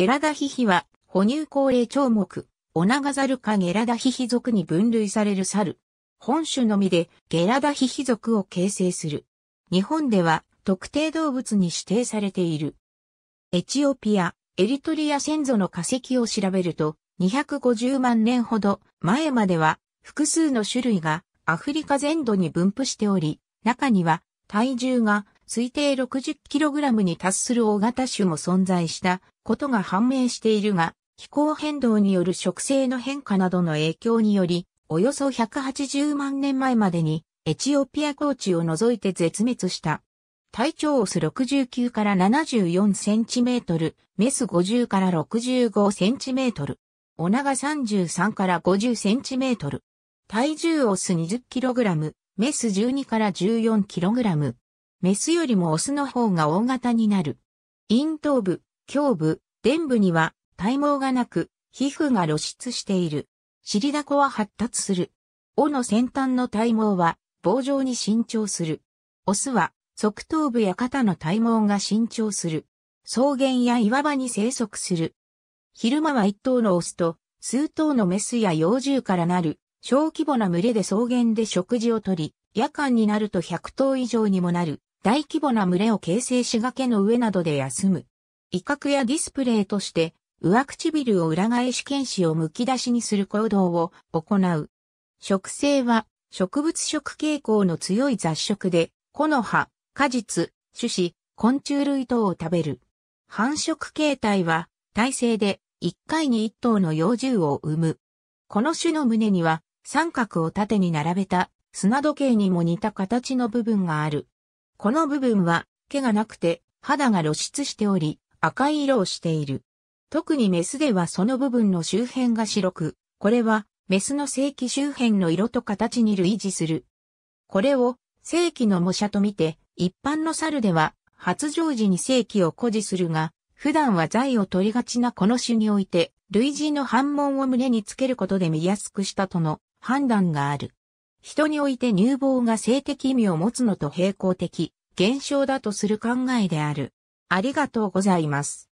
ゲラダヒヒは、哺乳恒例長目、オナガザル科ゲラダヒヒ属に分類される猿。本種のみでゲラダヒヒ属を形成する。日本では特定動物に指定されている。エチオピア、エリトリア先祖の化石を調べると、250万年ほど前までは複数の種類がアフリカ全土に分布しており、中には体重が推定 60kg に達する大型種も存在したことが判明しているが、気候変動による植生の変化などの影響により、およそ180万年前までにエチオピア高地を除いて絶滅した。体長オス69から74センチメートル、メス50から65センチメートル、お長33から50センチメートル、体重オス20キログラム、メス12から14キログラム、メスよりもオスの方が大型になる。陰頭部、胸部、臀部には体毛がなく、皮膚が露出している。尻だこは発達する。尾の先端の体毛は棒状に伸長する。オスは側頭部や肩の体毛が伸長する。草原や岩場に生息する。昼間は一頭のオスと数頭のメスや幼獣からなる小規模な群れで草原で食事をとり、夜間になると100頭以上にもなる。大規模な群れを形成し崖の上などで休む。威嚇やディスプレイとして、上唇を裏返し剣士を剥き出しにする行動を行う。植生は植物食傾向の強い雑食で、木の葉、果実、種子、昆虫類等を食べる。繁殖形態は、体勢で1回に1頭の幼獣を産む。この種の胸には三角を縦に並べた砂時計にも似た形の部分がある。この部分は毛がなくて肌が露出しており赤い色をしている。特にメスではその部分の周辺が白く、これはメスの正規周辺の色と形に類似する。これを正規の模写とみて、一般の猿では発情時に正規を誇示するが、普段は財を取りがちなこの種において、類似の反問を胸につけることで見やすくしたとの判断がある。人において乳房が性的意味を持つのと並行的現象だとする考えである。ありがとうございます。